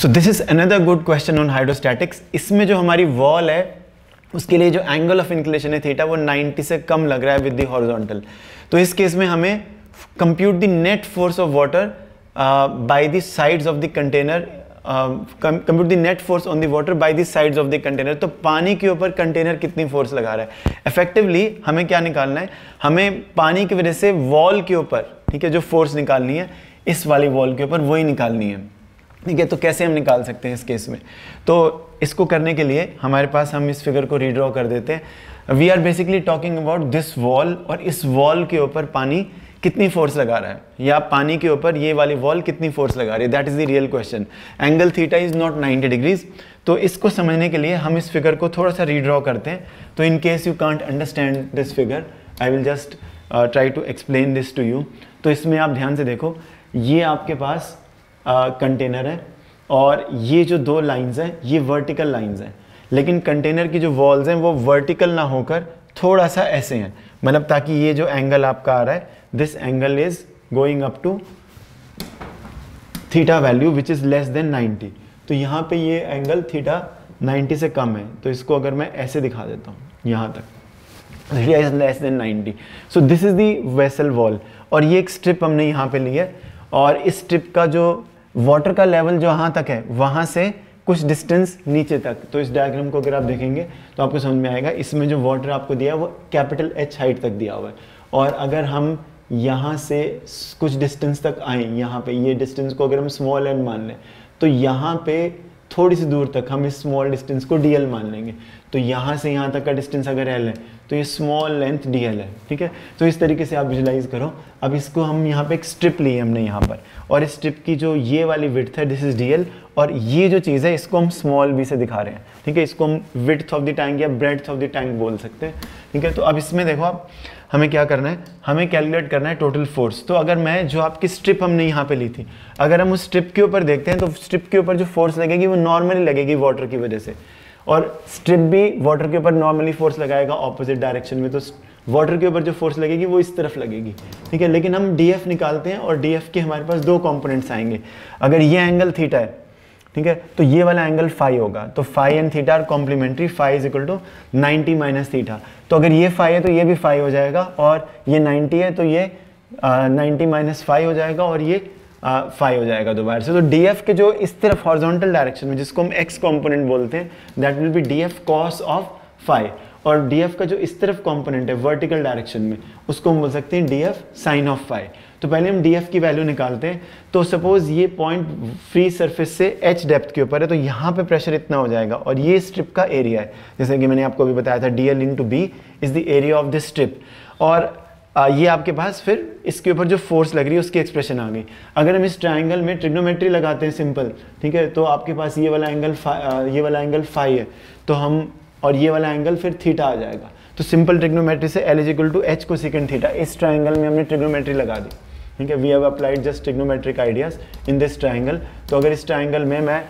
so this is another good question on hydrostatics इसमें जो हमारी वॉल है उसके लिए जो एंगल ऑफ इंक्लेशन है थीटा वो 90 से कम लग रहा है विद दी हॉरिजॉन्टल तो इस केस में हमें compute the net force of water by the sides of the container compute the net force on the water by the sides of the container तो पानी के ऊपर कंटेनर कितनी फोर्स लगा रहा है इफेक्टिवली हमें क्या निकालना है हमें पानी की वजह से वॉल के ऊपर ठीक है जो फोर्स निकालनी है इस वाली वॉल के ऊपर वही निकालनी है ठीक है तो कैसे हम निकाल सकते हैं इस केस में तो इसको करने के लिए हमारे पास हम इस फिगर को रीड्रॉ कर देते हैं we are basically talking about this wall और इस वॉल के ऊपर पानी कितनी फोर्स लगा रहा है या पानी के ऊपर ये वाली वॉल कितनी फोर्स लगा रही है that is the real question angle theta is not 90 degrees तो इसको समझने के लिए हम इस फिगर को थोड़ा सा रीड्रॉ करते हैं तो in case you can't understand this figure I will just try to explain this to you तो इसमें आप ध्यान से देखो ये आपके पास कंटेनर है और ये जो दो लाइंस हैं ये वर्टिकल लाइंस हैं लेकिन कंटेनर की जो वॉल्स हैं वो वर्टिकल ना होकर थोड़ा सा ऐसे हैं मतलब ताकि ये जो एंगल आपका आ रहा है this angle is going up to theta value which is less than 90 तो यहाँ पे ये एंगल थीटा 90 से कम है तो इसको अगर मैं ऐसे दिखा देता हूँ यहाँ तक theta is less than 90 so this is the vessel wall और ये एक स्ट्रिप हमने यहाँ पे ली है और इस स्ट्रिप का जो वाटर का लेवल जो यहाँ तक है वहाँ से कुछ डिस्टेंस नीचे तक तो इस डायग्राम को अगर आप देखेंगे तो आपको समझ में आएगा इसमें जो वाटर आपको दिया है वो कैपिटल एच हाइट तक दिया हुआ है और अगर हम यहाँ से कुछ डिस्टेंस तक आए यहाँ पे ये डिस्टेंस को अगर हम स्मॉल एन मान लें तो यहाँ पे थोड़ी सी दूर तक हम इस स्मॉल डिस्टेंस को डी मान लेंगे तो यहाँ से यहाँ तक का डिस्टेंस अगर एल है तो ये स्मॉल लेंथ डी एल है ठीक है तो इस तरीके से आप विजुलाइज करो अब इसको हम यहाँ पे एक स्ट्रिप ली हमने यहाँ पर और इस स्ट्रिप की जो ये वाली विथ है दिस इज डी एल और ये जो चीज़ है इसको हम स्मॉल बी से दिखा रहे हैं ठीक है इसको हम विथ ऑफ द टैंक या ब्रेथ ऑफ द टैंक बोल सकते हैं ठीक है तो अब इसमें देखो आप हमें क्या करना है हमें कैलकुलेट करना है टोटल फोर्स तो अगर मैं जो आपकी स्ट्रिप हमने यहाँ पे ली थी अगर हम उस स्ट्रिप के ऊपर देखते हैं तो स्ट्रिप के ऊपर जो फोर्स लगेगी वो नॉर्मली लगेगी वाटर की वजह से और स्ट्रिप भी वाटर के ऊपर नॉर्मली फोर्स लगाएगा ऑपोजिट डायरेक्शन में तो वाटर के ऊपर जो फोर्स लगेगी वो इस तरफ लगेगी ठीक है लेकिन हम डी निकालते हैं और डी के हमारे पास दो कॉम्पोनेंट्स आएंगे अगर ये एंगल थीटा है ठीक है तो ये वाला एंगल फाइव होगा तो phi and theta are complementary phi is equal to ninety minus theta तो अगर ये फाइव है तो ये भी फाइव हो जाएगा और ये नाइन्टी है तो ये नाइन्टी माइनस फाइव हो जाएगा और ये फाइव हो जाएगा दोबारा से तो डी एफ के जो इस तरफ हॉर्जोंटल डायरेक्शन में जिसको हम एक्स कॉम्पोनेंट बोलते हैं that will be D F cos of phi और डी एफ का जो इस तरफ कॉम्पोनेंट है वर्टिकल डायरेक्शन में उसको हम बोल सकते हैं D F sine of phi तो पहले हम डी एफ की वैल्यू निकालते हैं तो सपोज ये पॉइंट फ्री सरफेस से एच डेप्थ के ऊपर है तो यहाँ पे प्रेशर इतना हो जाएगा और ये स्ट्रिप का एरिया है जैसे कि मैंने आपको अभी बताया था D L into B is the area of this strip और आ, ये आपके पास फिर इसके ऊपर जो फोर्स लग रही है उसकी एक्सप्रेशन आ गई अगर हम इस ट्राइंगल में ट्रिग्नोमेट्री लगाते हैं सिंपल ठीक है तो आपके पास ये वाला एंगल आ, ये वाला एंगल फाइव है तो हम और ये वाला एंगल फिर थीटा आ जाएगा तो सिंपल ट्रिग्नोमेट्री से एल टू एच को सेकेंड थीटा इस ट्राइंगल में हमने ट्रिग्नोमेट्री लगा दी ठीक है we have applied just trigonometric ideas in this triangle तो अगर इस ट्राइंगल में मैं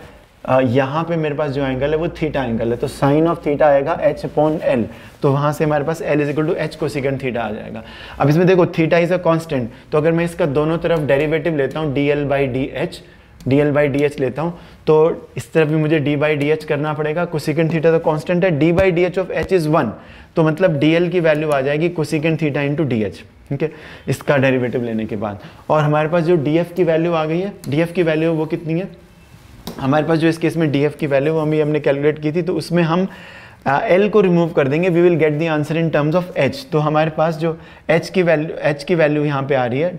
यहाँ पे मेरे पास जो एंगल है वो थीटा एंगल है तो साइन ऑफ थीटा आएगा एच अपॉन एल तो वहाँ से हमारे पास L is equal to H को सिकंड थीटा आ जाएगा अब इसमें देखो थीटा इज़ अ कांस्टेंट तो अगर मैं इसका दोनों तरफ डेरिवेटिव लेता हूँ D L by D H D L by D H लेता हूँ तो इस तरफ भी मुझे डी बाई डी एच करना पड़ेगा कोसिकन थीटा तो कॉन्स्टेंट है D by D H of H is one तो मतलब डी एल की वैल्यू आ जाएगी cosecant theta into D H ठीक है इसका डेरिवेटिव लेने के बाद और हमारे पास जो डी एफ की वैल्यू आ गई है डी एफ की वैल्यू वो कितनी है हमारे पास जो इस केस में डी की वैल्यू हम भी हमने कैलकुलेट की थी तो उसमें हम एल uh, को रिमूव कर देंगे we will get the answer in terms of H तो हमारे पास जो एच की वैल्यू एच की वैल्यू यहाँ पे आ रही है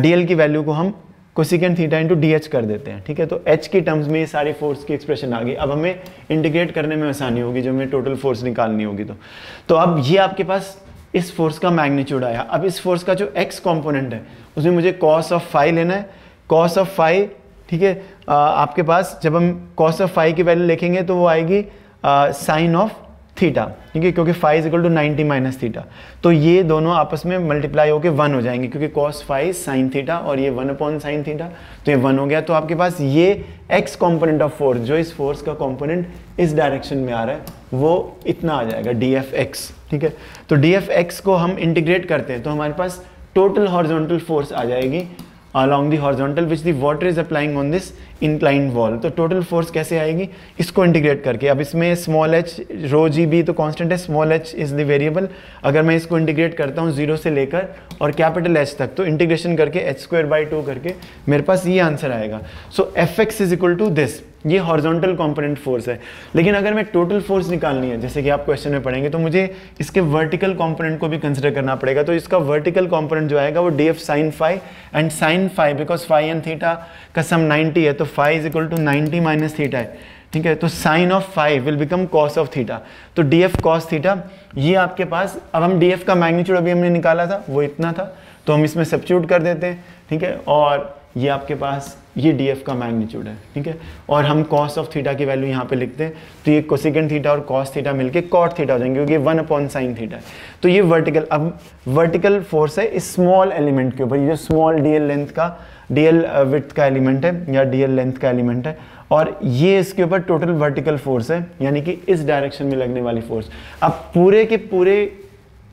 डी uh, की वैल्यू को हम कोसिकेंड थीटा इंटू डी कर देते हैं ठीक है तो एच की टर्म्स में ये सारी फोर्स की एक्सप्रेशन आ गई अब हमें इंटीग्रेट करने में आसानी होगी जो हमें टोटल फोर्स निकालनी होगी तो तो अब ये आपके पास इस फोर्स का मैग्नीट्यूड आया अब इस फोर्स का जो एक्स कॉम्पोनेंट है उसमें मुझे कॉस ऑफ फाइव लेना है कॉस ऑफ फाइव ठीक है आपके पास जब हम कॉस ऑफ फाइव की वैल्यू लिखेंगे तो वो आएगी साइन ऑफ थीटा ठीक है क्योंकि phi is equal to ninety minus theta तो ये दोनों आपस में मल्टीप्लाई होकर वन हो जाएंगे क्योंकि कॉस फाइव साइन थीटा और ये वन अपॉन साइन थीटा तो ये वन हो गया तो आपके पास ये एक्स कॉम्पोनेंट ऑफ फोर्स जो इस फोर्स का कॉम्पोनेंट इस डायरेक्शन में आ रहा है वो इतना आ जाएगा डी एफ एक्स ठीक है तो डी एफ एक्स को हम इंटीग्रेट करते हैं तो हमारे पास टोटल हॉर्जोनटल फोर्स आ जाएगी along the horizontal which the water is applying on this inclined wall तो total force कैसे आएगी इसको integrate करके अब इसमें small h rho g b तो constant है small h is the variable अगर मैं इसको integrate करता हूँ जीरो से लेकर और capital h तक तो integration करके h square by 2 करके मेरे पास ये आंसर आएगा so f x is equal to this ये हॉर्जोंटल कॉम्पोनेंट फोर्स है लेकिन अगर मैं टोटल फोर्स निकालनी है जैसे कि आप क्वेश्चन में पढ़ेंगे तो मुझे इसके वर्टिकल कॉम्पोनेंट को भी कंसिडर करना पड़ेगा तो इसका वर्टिकल कॉम्पोनेंट जो आएगा वो D F sine phi and sine phi because phi and theta का सम नाइन्टी है तो phi is equal to ninety minus theta है ठीक है तो sine of phi will become cos of theta तो डी एफ कॉस थीटा ये आपके पास अब हम डी एफ का मैग्नीट्यूड अभी हमने निकाला था वो इतना था तो हम इसमें सब्स्टिट्यूट कर देते हैं ठीक है और ये आपके पास ये डी एफ का मैग्नीट्यूड है ठीक है और हम कॉस ऑफ थीटा की वैल्यू यहाँ पे लिखते हैं तो ये कोसिकेंड थीटा और कॉस थीटा मिलके कॉट थीटा हो जाएंगे क्योंकि वन अपॉन साइन थीटा है तो ये वर्टिकल अब वर्टिकल फोर्स है इस स्मॉल एलिमेंट के ऊपर ये जो स्मॉल डी एल लेंथ का डी एल विथ का एलिमेंट है या डी एल लेंथ का एलिमेंट है और ये इसके ऊपर टोटल वर्टिकल फोर्स है यानी कि इस डायरेक्शन में लगने वाली फोर्स अब पूरे के पूरे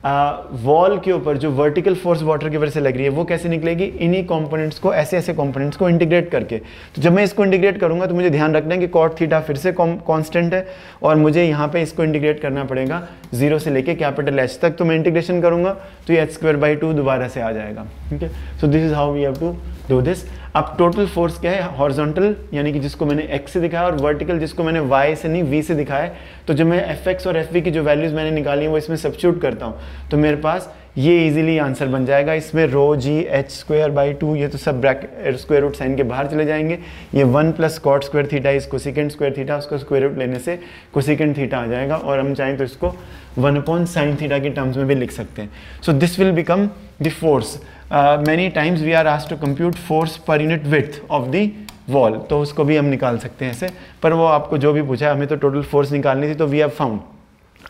वॉल के ऊपर जो वर्टिकल फोर्स वाटर की वजह से लग रही है वो कैसे निकलेगी इन्हीं कंपोनेंट्स को ऐसे ऐसे कंपोनेंट्स को इंटीग्रेट करके तो जब मैं इसको इंटीग्रेट करूंगा तो मुझे ध्यान रखना है कि कॉट थीटा फिर से कांस्टेंट है और मुझे यहाँ पे इसको इंटीग्रेट करना पड़ेगा जीरो से लेके कैपिटल एच तक तो मैं इंटीग्रेशन करूंगा तो ये एच स्क्वायर बाई टू दोबारा से आ जाएगा ठीक है so this is how we have to do this अब टोटल फोर्स क्या है हॉर्जोंटल यानी कि जिसको मैंने एक्स से दिखाया और वर्टिकल जिसको मैंने वाई से नहीं वी से दिखाया तो जब मैं एफ एक्स और एफ वी की जो वैल्यूज़ मैंने निकाली हैं वो इसमें सब्स्टिट्यूट करता हूँ तो मेरे पास ये इजीली आंसर बन जाएगा इसमें rho G H square by two ये तो सब ब्रैकेट स्क्वेयर रूट साइन के बाहर चले जाएंगे ये one plus cot square theta इसको कोसिकेंड स्क्वेयर थीटा उसका स्क्वेयर रूट लेने से को कोसिकेंड थीटा आ जाएगा और हम चाहें तो इसको वन अपॉन साइन थीटा के टर्म्स में भी लिख सकते हैं so this will become the force many times we are आज to compute force per unit width of the wall तो उसको भी हम निकाल सकते हैं ऐसे पर वो आपको जो भी पूछा है हमें तो टोटल फोर्स निकालनी थी तो वी हैव फाउंड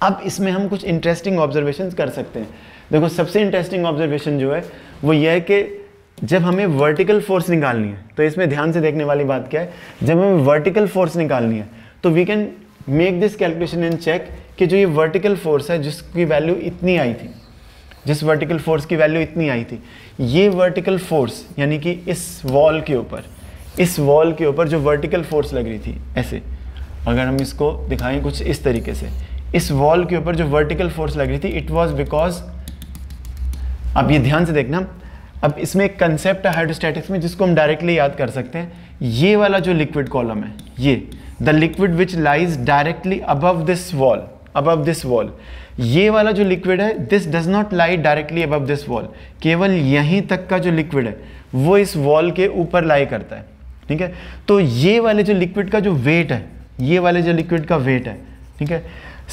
अब इसमें हम कुछ इंटरेस्टिंग ऑब्जर्वेशन कर सकते हैं देखो सबसे इंटरेस्टिंग ऑब्जर्वेशन जो है वो यह है कि जब हमें वर्टिकल फोर्स निकालनी है तो इसमें ध्यान से देखने वाली बात क्या है जब हमें वर्टिकल फोर्स निकालनी है तो we can make this calculation and check कि जो ये वर्टिकल फोर्स है जिसकी वैल्यू इतनी आई थी जिस वर्टिकल फोर्स की वैल्यू इतनी आई थी ये वर्टिकल फोर्स यानी कि इस वॉल के ऊपर इस वॉल के ऊपर जो वर्टिकल फोर्स लग रही थी ऐसे अगर हम इसको दिखाएं कुछ इस तरीके से इस वॉल के ऊपर जो वर्टिकल फोर्स लग रही थी इट वॉज बिकॉज अब ये ध्यान से देखना अब इसमें एक कंसेप्ट है हाइड्रोस्टैटिक्स में जिसको हम डायरेक्टली याद कर सकते हैं ये वाला जो लिक्विड कॉलम है ये the liquid which lies directly above this wall above this wall ये वाला जो लिक्विड है this does not lie directly above this wall केवल यहीं तक का जो लिक्विड है वो इस वॉल के ऊपर लाई करता है ठीक है तो ये वाले जो लिक्विड का जो वेट है ये वाले जो लिक्विड का वेट है ठीक है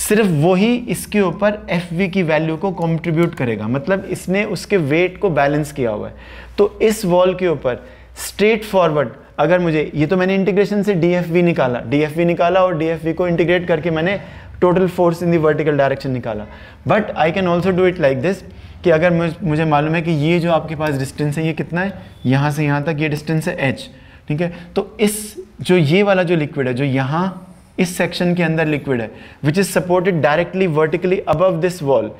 सिर्फ वही इसके ऊपर एफ वी की वैल्यू को कॉन्ट्रीब्यूट करेगा मतलब इसने उसके वेट को बैलेंस किया हुआ है तो इस वॉल के ऊपर स्ट्रेट फॉरवर्ड अगर मुझे ये तो मैंने इंटीग्रेशन से डी निकाला डी निकाला और डी को इंटीग्रेट करके मैंने total force in the vertical direction निकाला but I can also do it like this कि अगर मुझे मालूम है कि ये जो आपके पास डिस्टेंस है ये कितना है यहाँ से यहाँ तक ये डिस्टेंस है एच ठीक है तो इस जो ये वाला जो लिक्विड है जो यहाँ इस सेक्शन के अंदर लिक्विड है which is supported directly vertically above this wall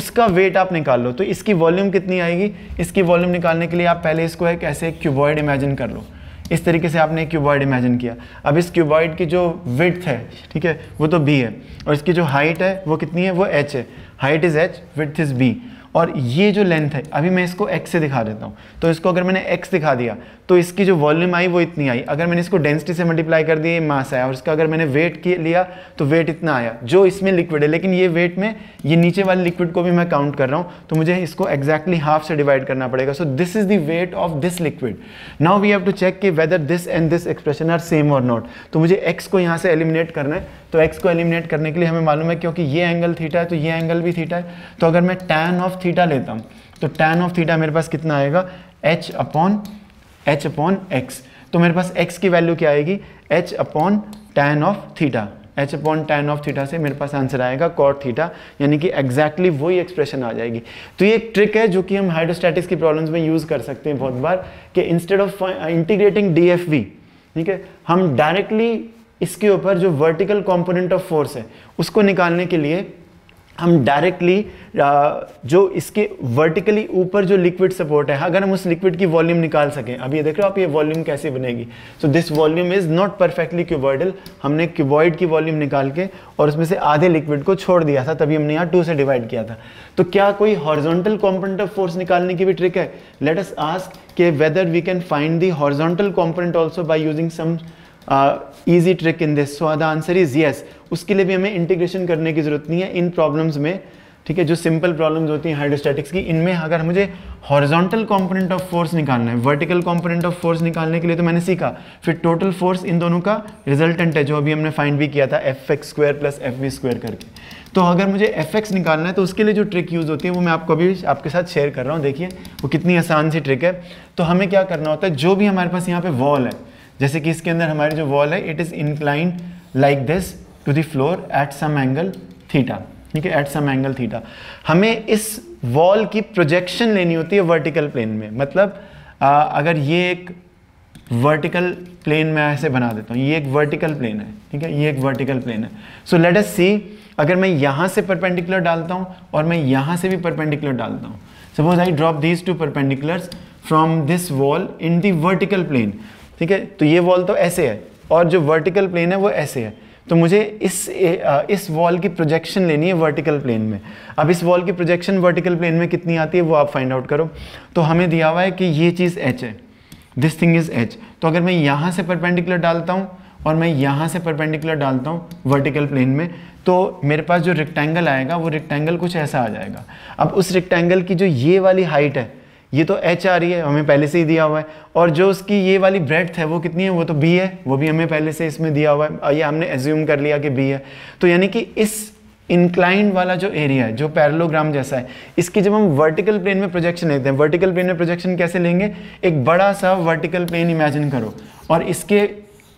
उसका वेट आप निकाल लो तो इसकी वॉल्यूम कितनी आएगी इसकी वॉल्यूम निकालने के लिए आप पहले इसको एक ऐसे क्यूबॉइड इमेजिन कर लो इस तरीके से आपने क्यूबॉइड इमेजिन किया अब इस क्यूबॉइड की जो विथ है ठीक है वो तो बी है और इसकी जो हाइट है वो कितनी है वो एच है height is H width is B और ये जो लेंथ है अभी मैं इसको एक्स से दिखा देता हूँ तो इसको अगर मैंने एक्स दिखा दिया तो इसकी जो वॉल्यूम आई वो इतनी आई अगर मैंने इसको डेंसिटी से मल्टीप्लाई कर दिया ये मास आया और इसका अगर मैंने वेट लिया तो वेट इतना आया जो इसमें लिक्विड है लेकिन ये वेट में ये नीचे वाले लिक्विड को भी मैं काउंट कर रहा हूँ तो मुझे इसको एक्जैक्टली हाफ से डिवाइड करना पड़ेगा so this is the weight of this liquid now we have to check कि whether this and this expression are same और नॉट तो मुझे एक्स को यहाँ से एलिमिनेट करना है तो एक्स को एलिमिनेट करने के लिए हमें मालूम है क्योंकि ये एंगल थीटा है तो ये एंगल भी थीटा है तो अगर मैं टैन ऑफ थीटा लेता हूँ तो टेन ऑफ थीटा मेरे पास कितना आएगा H upon H upon X तो मेरे पास एक्स की वैल्यू क्या आएगी H upon tan of theta H upon tan of theta से मेरे पास आंसर आएगा कॉट थीटा यानी कि एग्जैक्टली exactly वही एक्सप्रेशन आ जाएगी तो ये एक ट्रिक है जो कि हम हाइड्रोस्टैटिक्स की प्रॉब्लम्स में यूज़ कर सकते हैं बहुत बार कि instead of integrating D F V ठीक है हम डायरेक्टली इसके ऊपर जो वर्टिकल कॉम्पोनेंट ऑफ फोर्स है उसको निकालने के लिए हम डायरेक्टली uh, जो इसके वर्टिकली ऊपर जो लिक्विड सपोर्ट है अगर हम उस लिक्विड की वॉल्यूम निकाल सकें अभी ये देख रहे हो आप ये वॉल्यूम कैसे बनेगी so this volume is not perfectly cuboidal हमने क्यूबॉइड की वॉल्यूम निकाल के और उसमें से आधे लिक्विड को छोड़ दिया था तभी हमने यहाँ टू से डिवाइड किया था तो क्या कोई हॉर्जोंटल कॉम्पोनेंट ऑफ फोर्स निकालने की भी ट्रिक है लेट आस्क के whether we can find the horizontal component also by using some easy trick in this so the answer is yes उसके लिए भी हमें इंटीग्रेशन करने की ज़रूरत नहीं है इन प्रॉब्लम्स में ठीक है जो सिंपल प्रॉब्लम्स होती हैं हाइड्रोस्टैटिक्स की इनमें अगर मुझे हॉरिजॉन्टल कंपोनेंट ऑफ फोर्स निकालना है वर्टिकल कंपोनेंट ऑफ फोर्स निकालने के लिए तो मैंने सीखा फिर टोटल फोर्स इन दोनों का रिजल्टेंट है जो अभी हमने फाइंड भी किया था F X square plus F V square करके तो अगर मुझे एफ एक्स निकालना है तो उसके लिए जो ट्रिक यूज़ होती है वो मैं आपको अभी आपके साथ शेयर कर रहा हूँ देखिए वो कितनी आसान सी ट्रिक है तो हमें क्या करना होता है जो भी हमारे पास यहाँ पर वॉल है जैसे कि इसके अंदर हमारी जो वॉल है it is inclined like this to the floor at some angle theta ठीक है एट सम एंगल थीटा हमें इस वॉल की प्रोजेक्शन लेनी होती है वर्टिकल प्लेन में मतलब आ, अगर ये एक वर्टिकल प्लेन में ऐसे बना देता हूँ ये एक वर्टिकल प्लेन है ठीक है ये एक वर्टिकल प्लेन है सो लेट अस सी अगर मैं यहाँ से परपेंडिकुलर डालता हूँ और मैं यहाँ से भी परपेंडिकुलर डालता हूँ suppose I drop these two perpendiculars from this wall in the vertical plane ठीक है तो ये वॉल तो ऐसे है और जो वर्टिकल प्लेन है वो ऐसे है तो मुझे इस इस वॉल की प्रोजेक्शन लेनी है वर्टिकल प्लेन में अब इस वॉल की प्रोजेक्शन वर्टिकल प्लेन में कितनी आती है वो आप फाइंड आउट करो तो हमें दिया हुआ है कि ये चीज़ एच है दिस थिंग इज़ एच तो अगर मैं यहाँ से परपेंडिकुलर डालता हूँ और मैं यहाँ से परपेंडिकुलर डालता हूँ वर्टिकल प्लेन में तो मेरे पास जो रेक्टेंगल आएगा वो रेक्टेंगल कुछ ऐसा आ जाएगा अब उस रेक्टेंगल की जो ये वाली हाइट है ये तो एच आ रही है हमें पहले से ही दिया हुआ है और जो उसकी ये वाली ब्रेथ है वो कितनी है वो तो बी है वो भी हमें पहले से इसमें दिया हुआ है ये हमने एज्यूम कर लिया कि बी है तो यानी कि इस इंक्लाइंड वाला जो एरिया है जो पैरलोग्राम जैसा है इसकी जब हम वर्टिकल प्लेन में प्रोजेक्शन लेते हैं वर्टिकल प्लेन में प्रोजेक्शन कैसे लेंगे एक बड़ा सा वर्टिकल प्लेन इमेजिन करो और इसके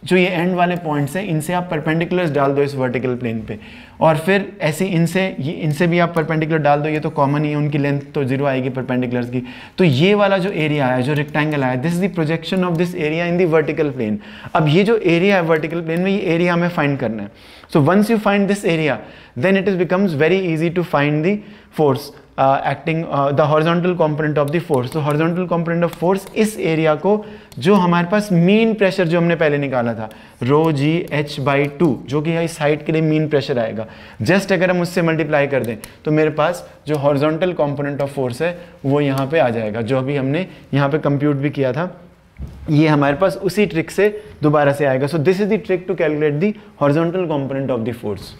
जो ये एंड वाले पॉइंट्स हैं इनसे आप परपेंडिकुलर्स डाल दो इस वर्टिकल प्लेन पे और फिर ऐसे इनसे ये इनसे भी आप परपेंडिकुलर डाल दो ये तो कॉमन ही है उनकी लेंथ तो जीरो आएगी परपेंडिकुलर्स की तो ये वाला जो एरिया आया जो रेक्टेंगल आया this is the projection of this area in the vertical plane अब ये जो एरिया है वर्टिकल प्लेन में ये एरिया हमें फाइंड करना है so once you find this area then it is becomes very easy to find the force uh, acting uh, the horizontal component of the force so horizontal component of force इस area को जो हमारे पास mean pressure जो हमने पहले निकाला था rho g h by 2 जो कि इस हाइट के लिए mean pressure आएगा Just अगर हम उससे multiply कर दें तो मेरे पास जो horizontal component of force है वो यहाँ पे आ जाएगा जो अभी हमने यहाँ पे compute भी किया था ये हमारे पास उसी ट्रिक से दोबारा से आएगा so this is the trick to calculate the horizontal component of the force